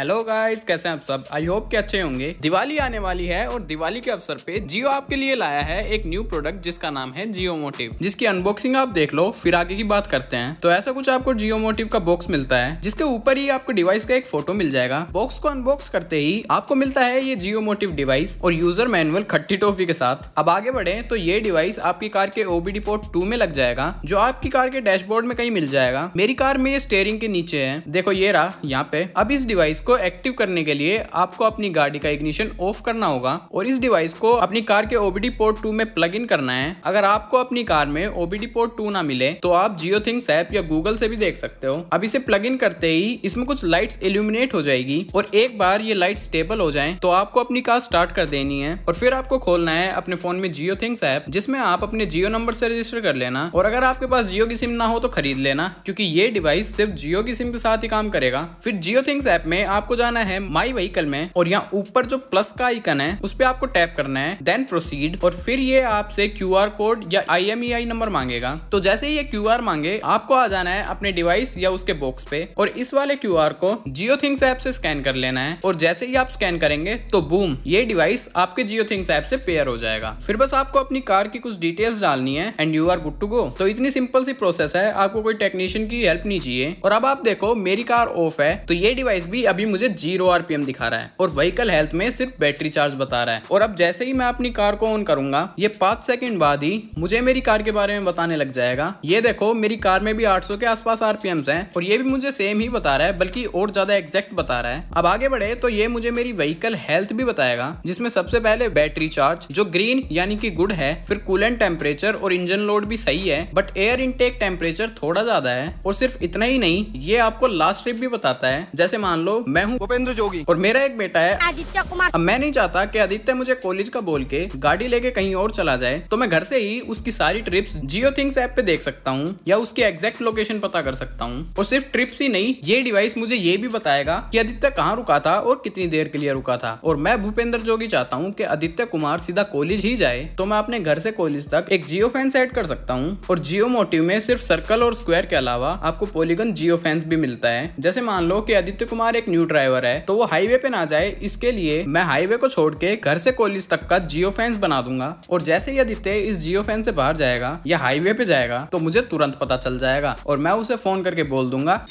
hello guys कैसे हैं आप सब आई होप के अच्छे होंगे दिवाली आने वाली है और दिवाली के अवसर पे जियो आपके लिए लाया है एक न्यू प्रोडक्ट जिसका नाम है जियो मोटिव जिसकी अनबॉक्सिंग आप देख लो फिर आगे की बात करते हैं तो ऐसा कुछ आपको जियो मोटिव का बॉक्स मिलता है जिसके ऊपर ही आपको डिवाइस का एक फोटो मिल जाएगा बॉक्स को अनबॉक्स करते ही आपको मिलता है ये जियो मोटिव डिवाइस और यूजर मैनुअल खट्टी टॉफी के साथ अब आगे बढ़े तो ये डिवाइस आपकी कार के ओबीडी पोर्ट टू में लग जाएगा जो आपकी कार के डैशबोर्ड में कहीं मिल जाएगा मेरी कार में ये स्टेयरिंग के नीचे है देखो ये रहा यहाँ पे अब इस डिवाइस को एक्टिव करने के लिए आपको अपनी गाड़ी का इग्निशन ऑफ करना होगा और इस डिवाइस को अपनी कार के ओबीडी पोर्ट टू में प्लग इन करना है अगर आपको अपनी कार में ओबीडी पोर्ट टू ना मिले तो आप जियो थिंग्स एप या गूगल से भी देख सकते हो अब इसे प्लग इन करते ही इसमें कुछ लाइट इल्यूमिनेट हो जाएगी और एक बार ये लाइट स्टेबल हो जाए तो आपको अपनी कार स्टार्ट कर देनी है और फिर आपको खोलना है अपने फोन में जियो थिंग्स एप जिसमें आप अपने जियो नंबर से रजिस्टर कर लेना और अगर आपके पास जियो की सिम ना हो तो खरीद लेना क्योंकि ये डिवाइस सिर्फ जियो की सिम के साथ ही काम करेगा फिर जियो थिंग्स एप में आपको जाना है माई व्हीकल में और यहाँ ऊपर जो प्लस का आइकन है उस पर आपको टैप करना है देन प्रोसीड और फिर ये आपसे क्यू कोड या आई नंबर e मांगेगा तो जैसे ये क्यू मांगे आपको आ जाना है अपने डिवाइस या उसके बॉक्स पे और इस वाले क्यू को जियो थिंग्स ऐप से स्कैन कर लेना है और जैसे ही आप स्कैन करेंगे तो बूम ये डिवाइस आपके जियो थिंग्स ऐप से पेयर हो जाएगा फिर बस आपको अपनी कार की कुछ डिटेल्स डालनी है and you are good to go तो इतनी सिंपल सी प्रोसेस है आपको कोई टेक्नीशियन की हेल्प नहीं चाहिए और अब आप देखो मेरी कार ऑफ है तो ये डिवाइस भी अभी अभी मुझे जीरो आरपीएम दिखा रहा है और व्हीकल हेल्थ में सिर्फ बैटरी चार्ज बता रहा है और अब जैसे ही मैं अपनी कार को ऑन करूंगा ये पांच सेकंड बाद ही मुझे मेरी कार के बारे में बताने लग जाएगा ये देखो मेरी कार में भी 800 के आसपास आरपीएम है और ये भी मुझे सेम ही बता रहा है बल्कि और ज्यादा एग्जैक्ट बता रहा है अब आगे बढ़े तो ये मुझे मेरी व्हीकल हेल्थ भी बताएगा जिसमें सबसे पहले बैटरी चार्ज जो ग्रीन यानी कि गुड है फिर कूलेंट टेम्परेचर और इंजन लोड भी सही है बट एयर इनटेक टेम्परेचर थोड़ा ज्यादा है और सिर्फ इतना ही नहीं ये आपको लास्ट ट्रिप भी बताता है जैसे मान लो मैं हूँ भूपेंद्र जोगी और मेरा एक बेटा है आदित्य कुमार अब मैं नहीं चाहता कि आदित्य मुझे कॉलेज का बोल के गाड़ी लेके कहीं और चला जाए तो मैं घर से ही उसकी सारी ट्रिप्स जियो थिंग्स ऐप पे देख सकता हूँ या उसकी एग्जैक्ट लोकेशन पता कर सकता हूँ और सिर्फ ट्रिप्स ही नहीं ये डिवाइस मुझे ये भी बताएगा की आदित्य कहाँ रुका था और कितनी देर के लिए रुका था और मैं भूपेंद्र जोगी चाहता हूँ की आदित्य कुमार सीधा कॉलेज ही जाए तो मैं अपने घर से कॉलेज तक एक जियो फैंस एड कर सकता हूँ और जियो मोटिव में सिर्फ सर्कल और स्क्वायर के अलावा आपको पोलिगन जियो फैंस भी मिलता है जैसे मान लो की आदित्य कुमार एक न्यू ड्राइवर है तो वो हाईवे पे ना जाए इसके लिए मैं हाईवे को छोड़ के घर से कॉलेज तक का जियो फेंस बना दूंगा और जैसे ही आदित्य इस जियो फेंस से बाहर जाएगा या हाईवे पे जाएगा तो मुझे तुरंत पता चल जाएगा और मैं उसे फोन करके बोल दूंगा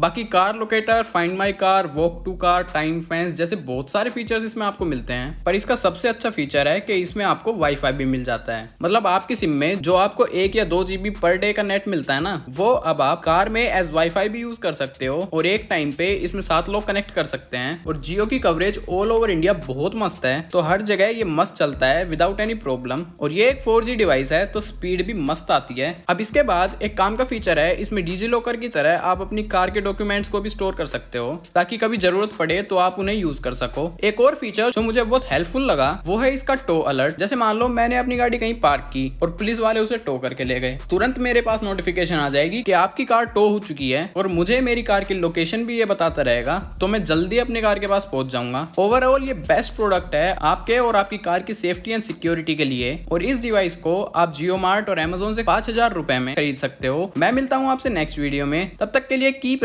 बाकी car locator find my car walk to car time fence जैसे बहुत सारे फीचर्स इसमें आपको मिलते हैं पर इसका सबसे अच्छा फीचर है कि इसमें आपको वाईफाई भी मिल जाता है मतलब आपकी सिम में जो आपको एक या दो जीबी पर डे का नेट मिलता है ना वो अब आप कार में एज वाईफाई भी यूज कर सकते हो और एक टाइम पे इसमें सात लोग कनेक्ट कर सकते हैं और जियो की कवरेज ऑल ओवर इंडिया बहुत मस्त है तो हर जगह ये मस्त चलता है विदाउट एनी प्रॉब्लम और ये एक फोर डिवाइस है तो स्पीड भी मस्त आती है अब इसके बाद एक काम का फीचर है इसमें डिजी लॉकर की तरह आप अपनी कार के डॉक्यूमेंट्स को भी स्टोर कर सकते हो ताकि कभी जरूरत पड़े तो आप उन्हें यूज कर सको एक और फीचर जो मुझे बहुत हेल्पफुल लगा वो है इसका टो अलर्ट जैसे मान लो मैंने अपनी गाड़ी कहीं पार्क की और पुलिस वाले उसे टो करके ले गए तुरंत मेरे पास नोटिफिकेशन आ जाएगी की आपकी कार टो हो चुकी है और मुझे मेरी कार की लोकेशन भी ये बताता रहेगा तो मैं जल्दी अपने कार के पास पहुंच जाऊंगा ओवरऑल ये बेस्ट प्रोडक्ट है आपके और आपकी कार की सेफ्टी एंड सिक्योरिटी के लिए और इस डिवाइस को आप जियो मार्ट और एमेजोन से पांच हजार रुपए में खरीद सकते हो मैं मिलता हूँ आपसे नेक्स्ट वीडियो में तब तक के लिए कीप